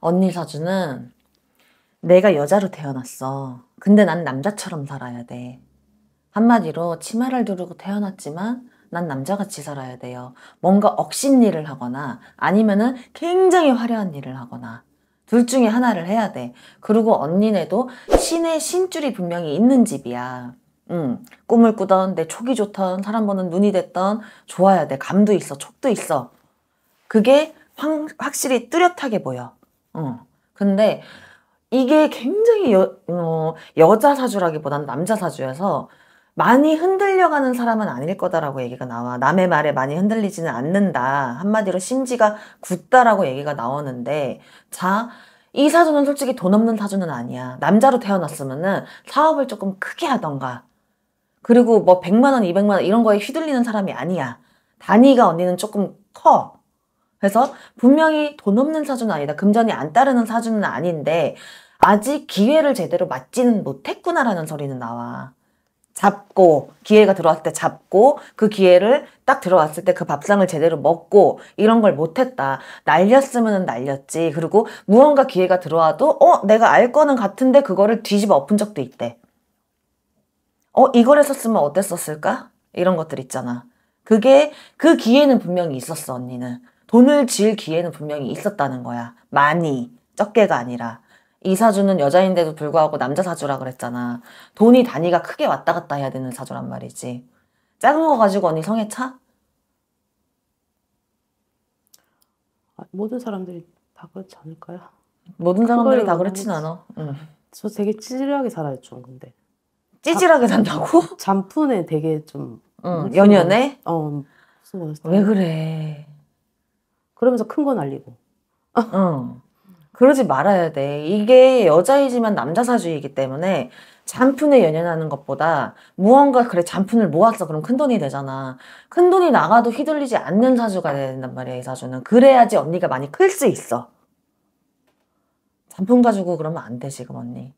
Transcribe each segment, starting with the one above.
언니 사주는 내가 여자로 태어났어. 근데 난 남자처럼 살아야 돼. 한마디로 치마를 두르고 태어났지만 난 남자같이 살아야 돼요. 뭔가 억신 일을 하거나 아니면은 굉장히 화려한 일을 하거나 둘 중에 하나를 해야 돼. 그리고 언니네도 신의 신줄이 분명히 있는 집이야. 응. 꿈을 꾸던 내 촉이 좋던 사람 보는 눈이 됐던 좋아야 돼. 감도 있어. 촉도 있어. 그게 확, 확실히 뚜렷하게 보여. 어. 근데 이게 굉장히 여, 어, 여자 사주라기보단 남자 사주여서 많이 흔들려가는 사람은 아닐 거다라고 얘기가 나와. 남의 말에 많이 흔들리지는 않는다. 한마디로 심지가 굳다라고 얘기가 나오는데, 자, 이 사주는 솔직히 돈 없는 사주는 아니야. 남자로 태어났으면은 사업을 조금 크게 하던가. 그리고 뭐 100만원, 200만원 이런 거에 휘둘리는 사람이 아니야. 단위가 언니는 조금 커. 그래서 분명히 돈 없는 사주는 아니다. 금전이 안 따르는 사주는 아닌데 아직 기회를 제대로 맞지는 못했구나라는 소리는 나와. 잡고 기회가 들어왔을 때 잡고 그 기회를 딱 들어왔을 때 그 밥상을 제대로 먹고 이런 걸 못했다 날렸으면 날렸지 그리고 무언가 기회가 들어와도 어 내가 알 거는 같은데 그거를 뒤집어 엎은 적도 있대 어 이걸 했었으면 어땠었을까 이런 것들 있잖아 그게 그 기회는 분명히 있었어 언니는 돈을 지을 기회는 분명히 있었다는 거야. 많이. 적게가 아니라. 이 사주는 여자인데도 불구하고 남자 사주라 그랬잖아. 돈이 단위가 크게 왔다 갔다 해야 되는 사주란 말이지. 작은 거 가지고 언니 성에 차? 모든 사람들이 다 그렇지 않을까요? 모든 사람들이 다 그렇진 않아. 응. 저 되게 찌질하게 살아요, 좀 근데. 찌질하게 산다고? 잔푼에 되게 좀. 응, 연연해? 어. 왜 그래? 그러면서 큰 거 날리고. 어. 그러지 말아야 돼. 이게 여자이지만 남자 사주이기 때문에 잔푼에 연연하는 것보다 무언가 그래 잔푼을 모았어 그럼 큰돈이 되잖아 큰돈이 나가도 휘둘리지 않는 사주가 된단 말이야 이 사주는 그래야지 언니가 많이 클 수 있어 잔푼 가지고 그러면 안 돼 지금 언니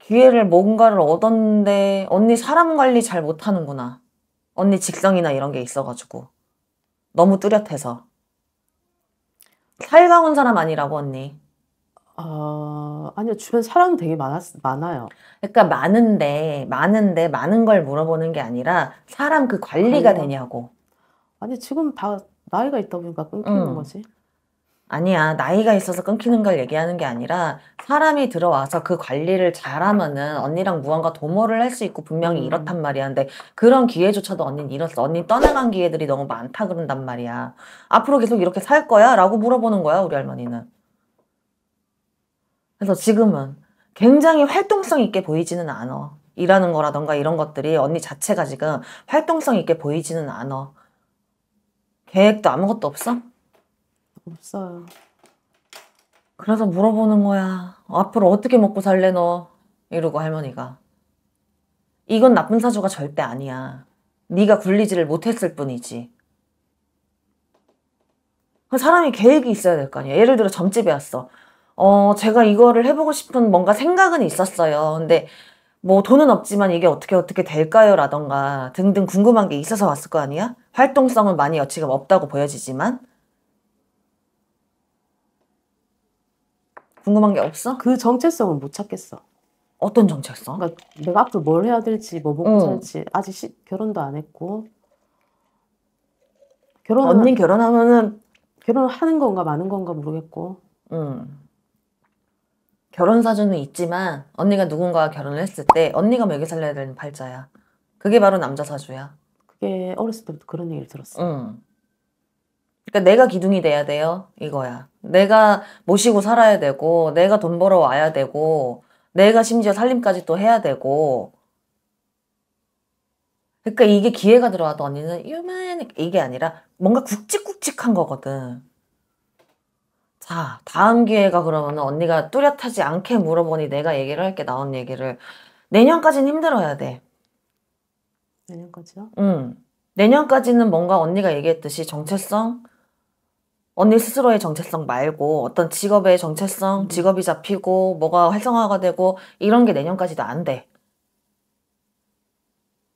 기회를 뭔가를 얻었는데 언니 사람 관리 잘 못하는구나 언니 직성이나 이런 게 있어가지고 너무 뚜렷해서. 살가 온 사람 아니라고 언니. 어, 아니요 주변 사람 되게 많았, 많아요. 그러니까 많은데 많은데 많은 걸 물어보는 게 아니라 사람 그 관리가 아니요. 되냐고. 아니 지금 다 나이가 있다 보니까 끊기는 음. 거지. 아니야 나이가 있어서 끊기는 걸 얘기하는 게 아니라 사람이 들어와서 그 관리를 잘하면은 언니랑 무언가 도모를 할 수 있고 분명히 음. 이렇단 말이야 근데 그런 기회조차도 언니는 잃었어 언니 떠나간 기회들이 너무 많다 그런단 말이야 앞으로 계속 이렇게 살 거야? 라고 물어보는 거야 우리 할머니는 그래서 지금은 굉장히 활동성 있게 보이지는 않아 일하는 거라던가 이런 것들이 언니 자체가 지금 활동성 있게 보이지는 않아 계획도 아무것도 없어? 없어요. 그래서 물어보는 거야. 앞으로 어떻게 먹고 살래 너? 이러고 할머니가. 이건 나쁜 사주가 절대 아니야. 네가 굴리지를 못했을 뿐이지. 그 사람이 계획이 있어야 될 거 아니야. 예를 들어 점집에 왔어. 어, 제가 이거를 해보고 싶은 뭔가 생각은 있었어요. 근데 뭐 돈은 없지만 이게 어떻게 어떻게 될까요? 라던가 등등 궁금한 게 있어서 왔을 거 아니야? 활동성은 많이 여지가 없다고 보여지지만 궁금한 게 없어? 그 정체성을 못 찾겠어. 어떤 정체성? 그러니까 내가 앞으로 뭘 해야 될지 뭐 먹고 응. 어. 살지 아직 시, 결혼도 안 했고 결혼 언니 결혼하면은 결혼 하는 건가 마는 건가 모르겠고. 음. 결혼 사주는 있지만 언니가 누군가와 결혼을 했을 때 언니가 먹여 살려야 되는 팔자야. 그게 바로 남자 사주야. 그게 어렸을 때부터 그런 얘기를 들었어. 음. 그러니까 내가 기둥이 돼야 돼요. 이거야. 내가 모시고 살아야 되고, 내가 돈 벌어 와야 되고, 내가 심지어 살림까지 또 해야 되고. 그러니까 이게 기회가 들어와도 언니는 유만 이게 아니라 뭔가 굵직굵직한 거거든. 자, 다음 기회가 그러면 언니가 뚜렷하지 않게 물어보니 내가 얘기를 할게 나온 얘기를 내년까지는 힘들어야 돼. 내년까지요? 응. 내년까지는 뭔가 언니가 얘기했듯이 정체성, 언니 스스로의 정체성 말고 어떤 직업의 정체성, 음. 직업이 잡히고 뭐가 활성화가 되고 이런 게 내년까지도 안 돼.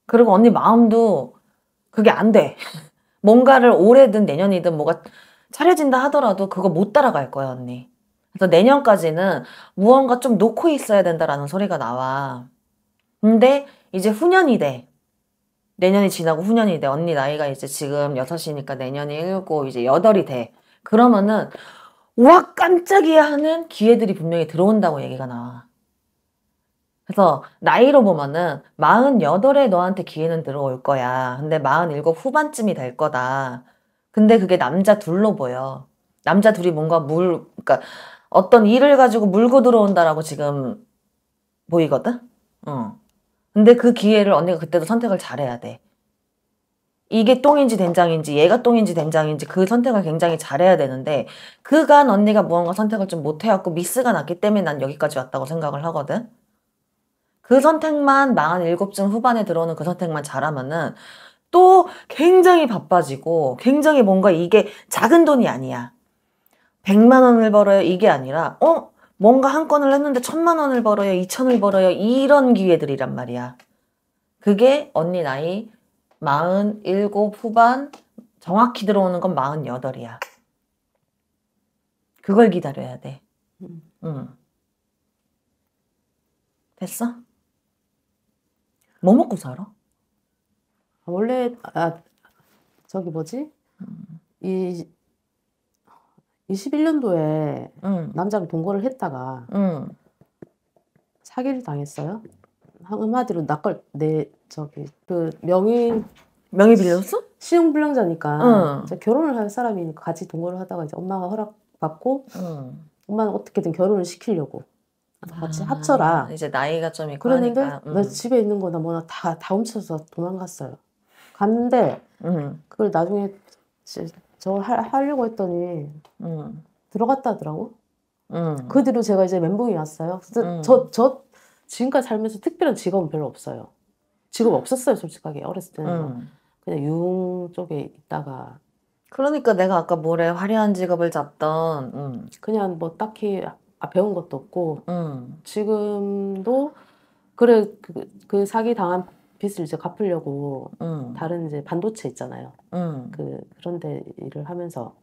그리고 언니 마음도 그게 안 돼. 뭔가를 올해든 내년이든 뭐가 차려진다 하더라도 그거 못 따라갈 거야, 언니. 그래서 내년까지는 무언가 좀 놓고 있어야 된다라는 소리가 나와. 근데 이제 후년이 돼. 내년이 지나고 후년이 돼. 언니 나이가 이제 지금 여섯이니까 내년이 일곱, 이제 여덟이 돼. 그러면은 와 깜짝이야 하는 기회들이 분명히 들어온다고 얘기가 나와. 그래서 나이로 보면은 48에 너한테 기회는 들어올 거야. 근데 47 후반쯤이 될 거다. 근데 그게 남자 둘로 보여. 남자 둘이 뭔가 물, 그러니까 어떤 일을 가지고 물고 들어온다라고 지금 보이거든? 응. 어. 근데 그 기회를 언니가 그때도 선택을 잘해야 돼. 이게 똥인지 된장인지 얘가 똥인지 된장인지 그 선택을 굉장히 잘해야 되는데 그간 언니가 무언가 선택을 좀 못해갖고 미스가 났기 때문에 난 여기까지 왔다고 생각을 하거든. 그 선택만 4 7층 후반에 들어오는 그 선택만 잘하면은 또 굉장히 바빠지고 굉장히 뭔가 이게 작은 돈이 아니야. 100만 원을 벌어요 이게 아니라 어? 뭔가 한 건을 했는데 천만 원을 벌어요, 이천을 벌어요 이런 기회들이란 말이야. 그게 언니 나이 47 후반 정확히 들어오는 건 48이야. 그걸 기다려야 돼. 음. 응. 됐어? 뭐 먹고 살아? 원래 아 저기 뭐지? 음. 이 21년도에 음. 남자를 동거를 했다가 사기를 당했어요. 한마디로 나걸내 네, 저기 그 명의 명의 빌렸어? 시용불량자니까 어. 결혼을 할사람이 같이 동거를 하다가 이제 엄마가 허락받고 어. 엄마는 어떻게든 결혼을 시키려고 같이 아, 합쳐라. 이제 나이가 좀 있고 그랬는데 음. 나 집에 있는 거나 뭐나 다, 다 훔쳐서 도망갔어요. 갔는데 음. 그걸 나중에 저 하려고 했더니 음. 들어갔다 하더라고. 그 뒤로 제가 이제 멘붕이 왔어요. 저, 저, 저 지금까지 살면서 특별한 직업은 별로 없어요. 직업 없었어요, 솔직하게. 어렸을 때는. 음. 그냥 융 쪽에 있다가. 그러니까 내가 아까 모레 화려한 직업을 잡던. 음. 그냥 뭐 딱히 아, 아 배운 것도 없고. 음. 지금도 그래, 그, 그, 사기 당한 빚을 이제 갚으려고 다른 이제 반도체 있잖아요. 그, 그런데 일을 하면서.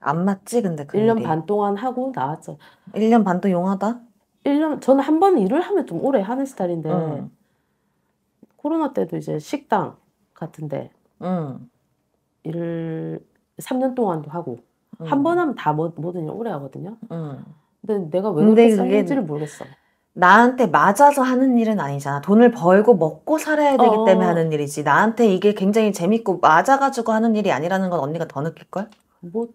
안 맞지, 근데 그 1년 일이. 반 동안 하고 나왔죠. 1년 반도 용하다? 1년 저는 한 번 일을 하면 좀 오래 하는 스타일인데 음. 코로나 때도 이제 식당 같은데 음. 일을 3년 동안도 하고 음. 한번 하면 다 뭐, 뭐든 일 오래 하거든요. 근데 내가 왜 그렇게 살는지를 모르겠어. 나한테 맞아서 하는 일은 아니잖아. 돈을 벌고 먹고 살아야 되기 어, 어. 때문에 하는 일이지. 나한테 이게 굉장히 재밌고 맞아가지고 하는 일이 아니라는 건 언니가 더 느낄걸? 뭐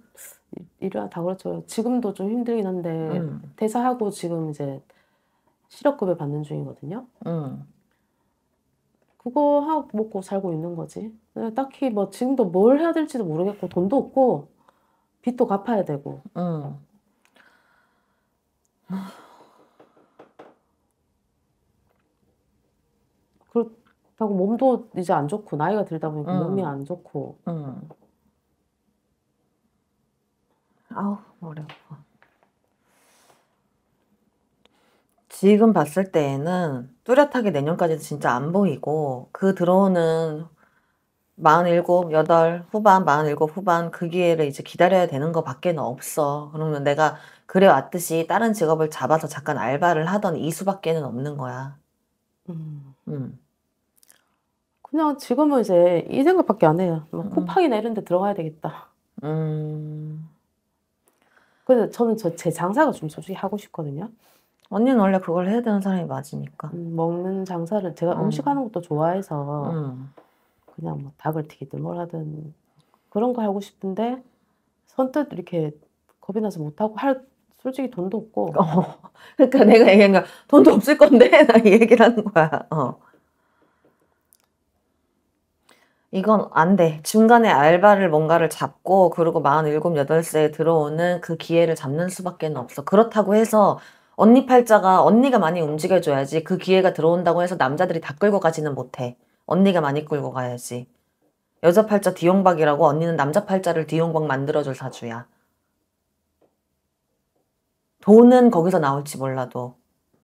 일하다 그렇죠. 지금도 좀 힘들긴 한데 음. 대사하고 지금 이제 실업급여 받는 중이거든요. 음. 그거 하고 먹고 살고 있는 거지. 네, 딱히 뭐 지금도 뭘 해야 될지도 모르겠고 돈도 없고 빚도 갚아야 되고. 음. 그렇다고 몸도 이제 안 좋고 나이가 들다 보니까 음. 몸이 안 좋고. 음. 아우 어려워. 지금 봤을 때에는 뚜렷하게 내년까지도 진짜 안 보이고 그 들어오는 47, 8 후반, 47 후반 그 기회를 이제 기다려야 되는 것 밖에는 없어. 그러면 내가 그래왔듯이 다른 직업을 잡아서 잠깐 알바를 하던 이 수밖에는 없는 거야. 음. 음. 그냥 지금은 이제 이 생각밖에 안 해요. 막 뭐 음. 쿠팡이나 이런 데 들어가야 되겠다. 음. 그래서 저는 저 제 장사가 좀 솔직히 하고 싶거든요. 언니는 원래 그걸 해야 되는 사람이 맞으니까. 음, 먹는 장사를 제가 음. 음식 하는 것도 좋아해서 음. 그냥 뭐 닭을 튀기든 뭘 하든 그런 거 하고 싶은데 선뜻 이렇게 겁이 나서 못 하고 할 솔직히 돈도 없고. 어. 그러니까 내가 얘기한 거 돈도 없을 건데 나 얘기를 하는 거야. 어. 이건 안 돼. 중간에 알바를 뭔가를 잡고 그리고 47, 8세에 들어오는 그 기회를 잡는 수밖에 없어. 그렇다고 해서 언니 팔자가 언니가 많이 움직여줘야지 그 기회가 들어온다고 해서 남자들이 다 끌고 가지는 못해. 언니가 많이 끌고 가야지. 여자 팔자 디용박이라고 언니는 남자 팔자를 디용박 만들어줄 사주야. 돈은 거기서 나올지 몰라도